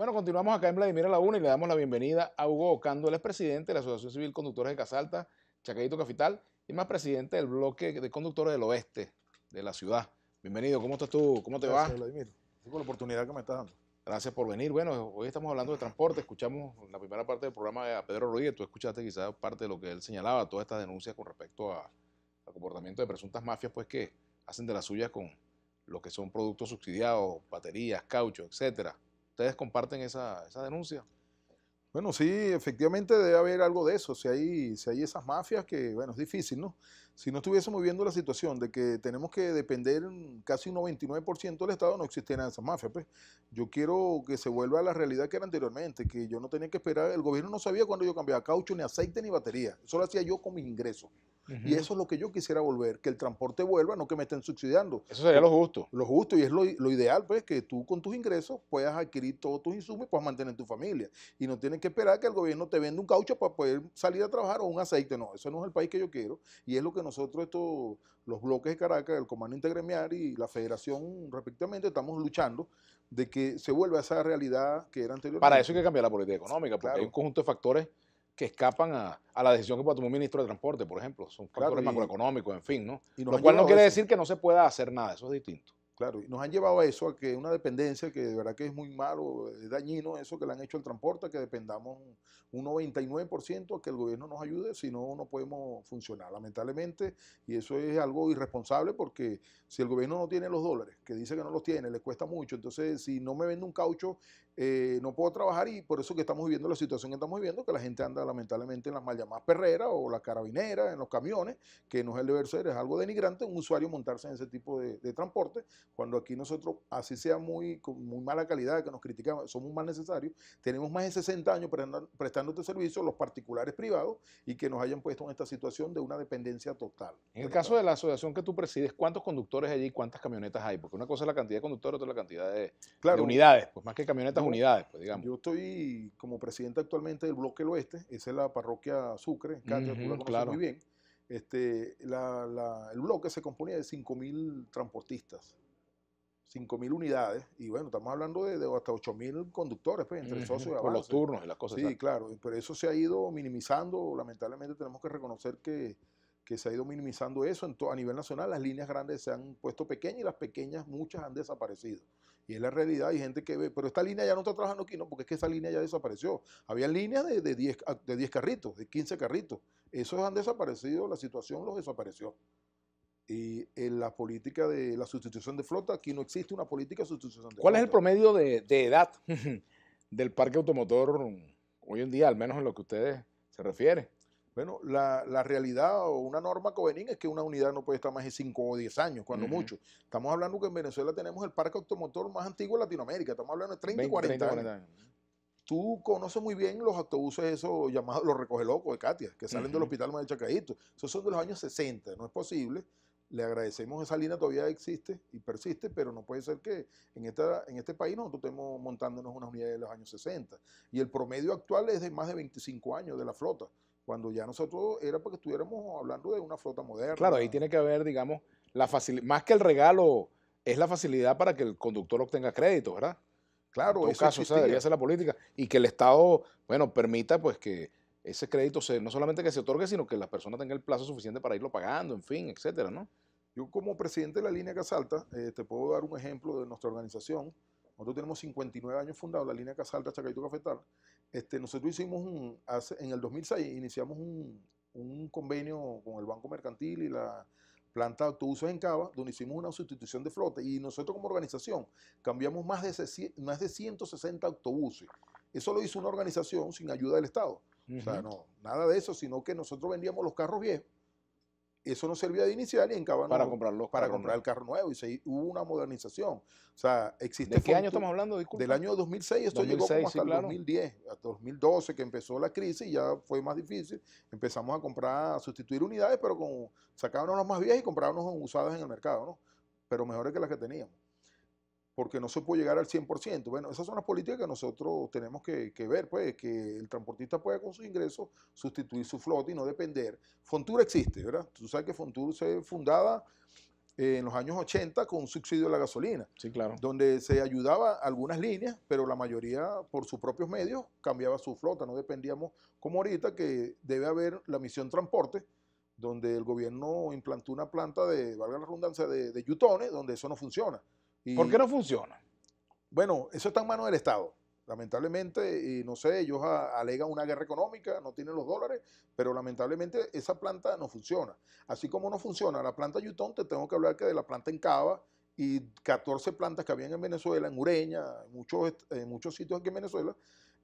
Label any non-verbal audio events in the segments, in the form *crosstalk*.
Bueno, continuamos acá en Vladimir a la Una y le damos la bienvenida a Hugo Ocando, él es presidente de la Asociación Civil Conductores de Casalta, Chacarito Capital, y más presidente del bloque de conductores del oeste de la ciudad. Bienvenido, ¿cómo estás tú? ¿Cómo te Gracias, va? Vladimir. Por la oportunidad que me estás dando. Gracias por venir. Bueno, hoy estamos hablando de transporte. Escuchamos la primera parte del programa de Pedro Rodríguez. Tú escuchaste quizás parte de lo que él señalaba, todas estas denuncias con respecto al comportamiento de presuntas mafias, pues que hacen de las suyas con lo que son productos subsidiados, baterías, caucho, etcétera ustedes comparten esa, esa denuncia. Bueno, sí, efectivamente debe haber algo de eso. Si hay, si hay esas mafias que, bueno, es difícil, ¿no? Si no estuviésemos viendo la situación de que tenemos que depender casi un 99% del Estado, no existiera esas mafias. Pues. Yo quiero que se vuelva a la realidad que era anteriormente, que yo no tenía que esperar, el gobierno no sabía cuando yo cambiaba caucho, ni aceite, ni batería. Eso lo hacía yo con mis ingresos. Y eso es lo que yo quisiera volver, que el transporte vuelva, no que me estén subsidiando. Eso sería lo justo. Lo justo, y es lo, ideal, pues, que tú con tus ingresos puedas adquirir todos tus insumos y puedas mantener tu familia. Y no tienes que esperar que el gobierno te venda un caucho para poder salir a trabajar o un aceite. No, eso no es el país que yo quiero. Y es lo que nos nosotros estos los bloques de Caracas, el Comando Intergremial y la Federación, respectivamente, estamos luchando de que se vuelva esa realidad que era anterior. Para eso hay que cambiar la política económica, porque hay un conjunto de factores que escapan a, la decisión que tomó el ministro de Transporte, por ejemplo. Son factores macroeconómicos, en fin, ¿no? Lo cual no quiere decir que no se pueda hacer nada, eso es distinto. Claro, y nos han llevado a eso, a que una dependencia que de verdad que es muy malo, es dañino eso que le han hecho al transporte, que dependamos un 99% a que el gobierno nos ayude, si no, no podemos funcionar, lamentablemente, y eso es algo irresponsable porque si el gobierno no tiene los dólares, que dice que no los tiene, le cuesta mucho, entonces si no me vende un caucho eh, no puedo trabajar y por eso que estamos viviendo la situación que estamos viviendo, que la gente anda lamentablemente en las mal llamadas perreras o las carabineras, en los camiones, que no es el deber ser, es algo denigrante un usuario montarse en ese tipo de, transporte, cuando aquí nosotros, así sea muy, muy mala calidad, que nos criticamos, somos más necesarios, tenemos más de 60 años prestando, este servicio los particulares privados y que nos hayan puesto en esta situación de una dependencia total. En el caso de la asociación que tú presides, ¿cuántos conductores allí y cuántas camionetas hay? Porque una cosa es la cantidad de conductores, otra es la cantidad de, de unidades, pues más que camionetas pues, digamos. Yo estoy como presidente actualmente del Bloque del Oeste, esa es la parroquia Sucre, en claro. muy bien. Este, el bloque se componía de 5.000 transportistas, 5.000 unidades, y bueno, estamos hablando de, hasta 8.000 conductores, pues, entre socios y Por los turnos y las cosas. Sí, claro, pero eso se ha ido minimizando, lamentablemente tenemos que reconocer que que se ha ido minimizando eso. a nivel nacional las líneas grandes se han puesto pequeñas y las pequeñas muchas han desaparecido. Y es la realidad, hay gente que ve, pero esta línea ya no está trabajando aquí, no, porque es que esa línea ya desapareció. Había líneas de, 10, de ah, carritos, de 15 carritos. Esos han desaparecido, la situación los desapareció. Y en la política de la sustitución de flota, aquí no existe una política de sustitución de ¿Cuál flota. ¿Cuál es el promedio de, de edad *laughs* del parque automotor hoy en día, al menos en lo que ustedes se refieren? Bueno, la, realidad o una norma Covenín es que una unidad no puede estar más de 5 o 10 años, cuando mucho. Estamos hablando que en Venezuela tenemos el parque automotor más antiguo de Latinoamérica, estamos hablando de 30 y 40, años. Tú conoces muy bien los autobuses esos llamados los recogelocos de Katia, que salen del hospital más de Chacaíto. Esos son de los años 60, no es posible. Le agradecemos esa línea, todavía existe y persiste, pero no puede ser que en, esta, en este país nosotros estemos montándonos unas unidades de los años 60. Y el promedio actual es de más de 25 años de la flota. Cuando ya nosotros era porque estuviéramos hablando de una flota moderna. Claro, ahí tiene que haber, digamos, la más que el regalo, es la facilidad para que el conductor obtenga crédito, ¿verdad? Claro, en caso, debería ser la política. Y que el Estado, bueno, permita pues que ese crédito se, no solamente que se otorgue, sino que la persona tenga el plazo suficiente para irlo pagando, en fin, etcétera, ¿no? Yo como presidente de la línea Casalta, eh, te puedo dar un ejemplo de nuestra organización. Nosotros tenemos 59 años fundados, la línea Casalta Alta, Cafetal. Este, nosotros hicimos un, en el 2006 iniciamos un, convenio con el Banco Mercantil y la planta de autobuses en Cava, donde hicimos una sustitución de flota. Y nosotros como organización cambiamos más de, de 160 autobuses. Eso lo hizo una organización sin ayuda del Estado. O sea, no, nada de eso, sino que nosotros vendíamos los carros viejos eso no servía de iniciar y en para comprar para comprar el carro nuevo y se, hubo una modernización. O sea, existe ¿De qué año estamos hablando? Del año 2006, esto llegó como hasta 2010, hasta 2012 que empezó la crisis y ya fue más difícil. Empezamos a comprar, a sustituir unidades, pero con sacábamos las más viejas y comprábamos usadas en el mercado, ¿no? Pero mejores que las que teníamos porque no se puede llegar al 100%. Bueno, esas son las políticas que nosotros tenemos que, ver, pues, que el transportista pueda con sus ingresos sustituir su flota y no depender. Fontura existe, ¿verdad? Tú sabes que Fontura se fundaba eh, en los años 80 con un subsidio de la gasolina. Sí, claro. Donde se ayudaba algunas líneas, pero la mayoría por sus propios medios cambiaba su flota. No dependíamos, como ahorita, que debe haber la misión transporte, donde el gobierno implantó una planta de, valga la redundancia, de, de yutones, donde eso no funciona. ¿Por qué no funciona? Bueno, eso está en manos del Estado. Lamentablemente, y no sé, ellos alegan una guerra económica, no tienen los dólares, pero lamentablemente esa planta no funciona. Así como no funciona la planta Yutón, te tengo que hablar que de la planta en Cava y 14 plantas que habían en Venezuela, en Ureña, en muchos, muchos sitios aquí en Venezuela,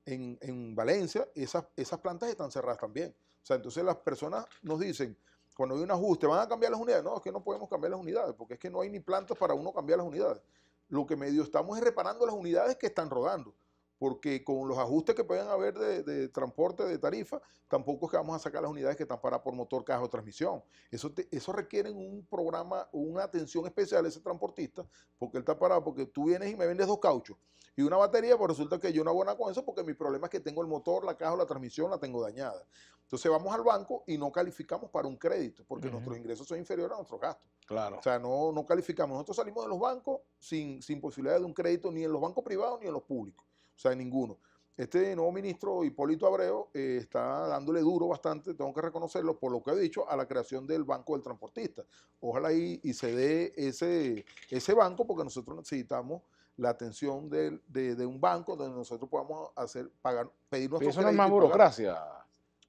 en, Valencia, esas, esas plantas están cerradas también. O sea, entonces las personas nos dicen, cuando hay un ajuste, van a cambiar las unidades. No, es que no podemos cambiar las unidades, porque es que no hay ni plantas para uno cambiar las unidades. Lo que medio estamos es reparando las unidades que están rodando, porque con los ajustes que pueden haber de, transporte, de tarifa, tampoco es que vamos a sacar las unidades que están paradas por motor, caja o transmisión. Eso, eso requiere un programa, una atención especial a ese transportista, porque él está parado, porque tú vienes y me vendes dos cauchos y una batería, pues resulta que yo no hago con eso porque mi problema es que tengo el motor, la caja o la transmisión la tengo dañada. Entonces vamos al banco y no calificamos para un crédito, porque nuestros ingresos son inferiores a nuestros gastos. Claro. O sea, no, no calificamos. Nosotros salimos de los bancos sin, posibilidad de un crédito ni en los bancos privados ni en los públicos. O sea, en ninguno. Este nuevo ministro Hipólito Abreu eh, está dándole duro bastante, tengo que reconocerlo, por lo que ha dicho, a la creación del Banco del Transportista. Ojalá y, y se dé ese, ese banco, porque nosotros necesitamos la atención de, un banco donde nosotros podamos hacer, pagar, pedir nuestros Pero eso no es más burocracia.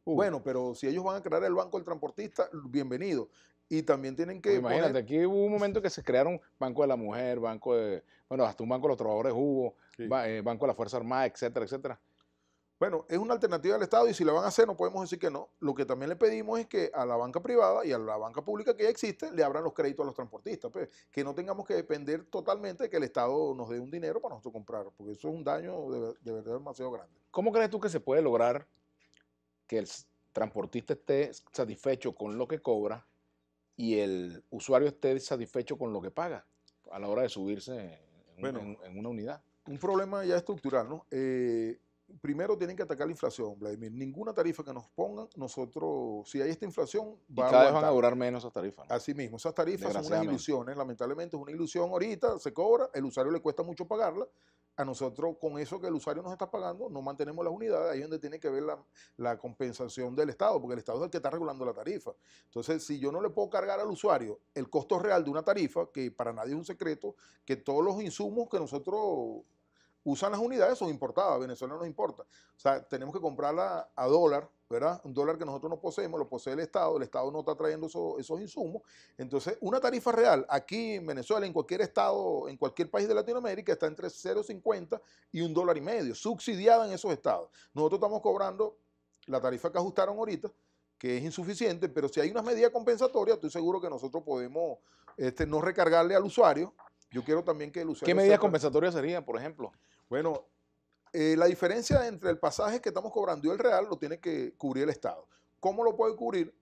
Uh. Bueno, pero si ellos van a crear el banco del transportista, bienvenido. Y también tienen que. imagínate, aquí hubo un momento que se crearon Banco de la Mujer, Banco de. Bueno, hasta un Banco de los Trabajadores hubo, eh, Banco de la Fuerza Armada, etcétera, etcétera. Bueno, es una alternativa al Estado y si la van a hacer no podemos decir que no. Lo que también le pedimos es que a la banca privada y a la banca pública que ya existe le abran los créditos a los transportistas, pues. que no tengamos que depender totalmente de que el Estado nos dé un dinero para nosotros comprar, porque eso es un daño de, verdad demasiado grande. ¿Cómo crees tú que se puede lograr que el transportista esté satisfecho con lo que cobra y el usuario esté satisfecho con lo que paga a la hora de subirse en, en, una unidad. Un problema ya estructural, ¿no? Eh, primero tienen que atacar la inflación, Vladimir. Ninguna tarifa que nos pongan, nosotros, si hay esta inflación, va y cada vez van a durar menos esas tarifas. Así mismo, esas tarifas son unas ilusiones, lamentablemente es una ilusión ahorita, se cobra, el usuario le cuesta mucho pagarla, a nosotros con eso que el usuario nos está pagando, no mantenemos las unidades, ahí es donde tiene que ver la, la, compensación del Estado, porque el Estado es el que está regulando la tarifa. Entonces, si yo no le puedo cargar al usuario el costo real de una tarifa, que para nadie es un secreto, que todos los insumos que nosotros usan las unidades son importadas, Venezuela no importa. O sea, tenemos que comprarla a dólar, ¿verdad? Un dólar que nosotros no poseemos, lo posee el Estado, el Estado no está trayendo esos, insumos. Entonces, una tarifa real aquí en Venezuela, en cualquier estado, en cualquier país de Latinoamérica, está entre 0,50 y un dólar y medio, subsidiada en esos estados. Nosotros estamos cobrando la tarifa que ajustaron ahorita, que es insuficiente, pero si hay unas medidas compensatorias, estoy seguro que nosotros podemos este, no recargarle al usuario. Yo quiero también que el usuario... ¿Qué medidas compensatorias serían, por ejemplo? Bueno, eh, la diferencia entre el pasaje que estamos cobrando y el real lo tiene que cubrir el Estado. ¿Cómo lo puede cubrir?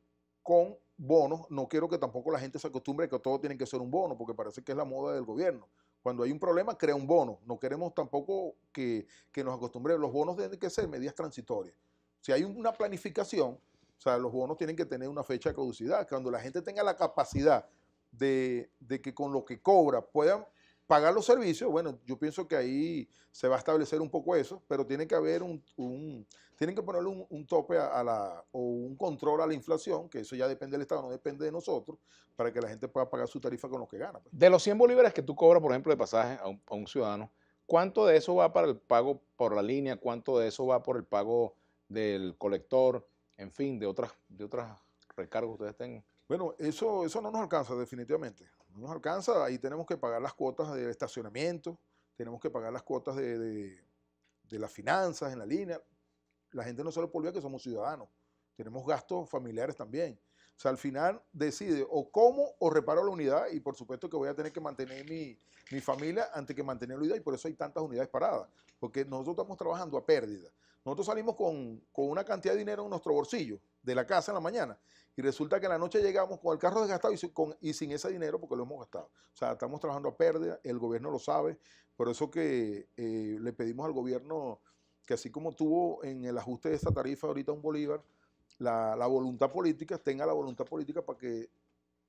Con bonos. No quiero que tampoco la gente se acostumbre a que todo tiene que ser un bono, porque parece que es la moda del gobierno. Cuando hay un problema, crea un bono. No queremos tampoco que, que nos acostumbre Los bonos tienen que ser medidas transitorias. Si hay una planificación, o sea, los bonos tienen que tener una fecha de caducidad. Cuando la gente tenga la capacidad de, de que con lo que cobra puedan pagar los servicios, bueno, yo pienso que ahí se va a establecer un poco eso, pero tiene que haber un, un tienen que ponerle un, tope a, la, o un control a la inflación, que eso ya depende del Estado, no depende de nosotros, para que la gente pueda pagar su tarifa con lo que gana. Pues. De los 100 bolívares que tú cobras, por ejemplo, de pasaje a un, a un, ciudadano, ¿cuánto de eso va para el pago por la línea? ¿Cuánto de eso va por el pago del colector? En fin, de otras, de otras recargos que ustedes tengan. Bueno, eso, eso no nos alcanza definitivamente no nos alcanza, ahí tenemos que pagar las cuotas del estacionamiento, tenemos que pagar las cuotas de, las finanzas en la línea. La gente no se lo olvida que somos ciudadanos, tenemos gastos familiares también. O sea, al final decide o como o reparo la unidad y por supuesto que voy a tener que mantener mi, mi familia antes que mantener la unidad y por eso hay tantas unidades paradas, porque nosotros estamos trabajando a pérdida. Nosotros salimos con, una cantidad de dinero en nuestro bolsillo, de la casa en la mañana, y resulta que en la noche llegamos con el carro desgastado y, sin ese dinero porque lo hemos gastado. O sea, estamos trabajando a pérdida, el gobierno lo sabe, por eso que eh, le pedimos al gobierno que así como tuvo en el ajuste de esta tarifa ahorita un bolívar, la, la voluntad política, tenga la voluntad política para que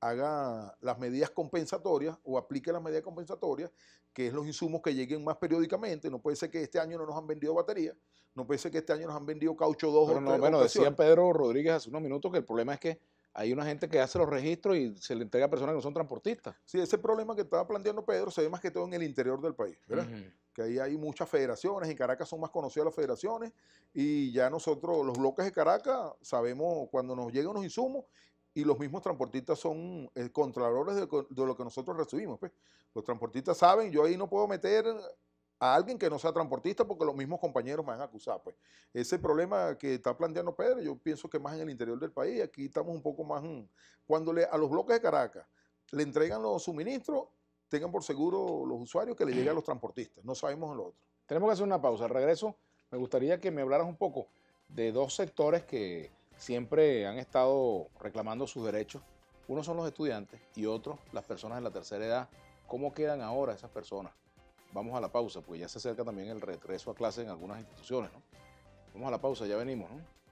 haga las medidas compensatorias o aplique las medidas compensatorias, que es los insumos que lleguen más periódicamente. No puede ser que este año no nos han vendido baterías no pensé que este año nos han vendido caucho dos o no, Bueno, decía Pedro Rodríguez hace unos minutos que el problema es que hay una gente que hace los registros y se le entrega a personas que no son transportistas. Sí, ese problema que estaba planteando Pedro se ve más que todo en el interior del país, ¿verdad? Que ahí hay muchas federaciones, en Caracas son más conocidas las federaciones y ya nosotros, los bloques de Caracas, sabemos cuando nos llegan los insumos y los mismos transportistas son eh, controladores de, lo que nosotros recibimos. Pues. Los transportistas saben, yo ahí no puedo meter a alguien que no sea transportista porque los mismos compañeros me van a acusar. Pues. Ese problema que está planteando Pedro, yo pienso que más en el interior del país, aquí estamos un poco más... Mm, cuando le, a los bloques de Caracas le entregan los suministros, tengan por seguro los usuarios que le lleguen a los transportistas, no sabemos lo otro. Tenemos que hacer una pausa, al regreso me gustaría que me hablaras un poco de dos sectores que siempre han estado reclamando sus derechos. Uno son los estudiantes y otro las personas de la tercera edad. ¿Cómo quedan ahora esas personas? vamos a la pausa, porque ya se acerca también el regreso a clase en algunas instituciones. ¿no? Vamos a la pausa, ya venimos. ¿no?